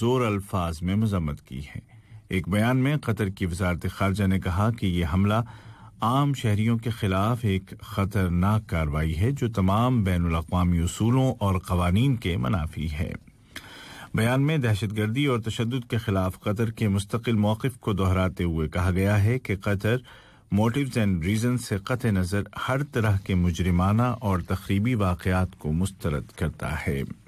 पुरजोर अल्फाज में मजम्मत की है एक बयान में कतर की वजारत खारजा ने कहा कि यह हमला आम शहरियों के खिलाफ एक ख़तरनाक कार्रवाई है जो तमाम बैन अवी असूलों और कवानीन के मुनाफी है बयान में दहशतगर्दी और तशद के खिलाफ कतर के मुस्तकिल मौकफ को दोहराते हुए कहा गया है कि कतर मोटिव्स एंड रीजन से कत नज़र हर तरह के मुजरमाना और तकरीबी वाक़ात को मुस्तरद करता है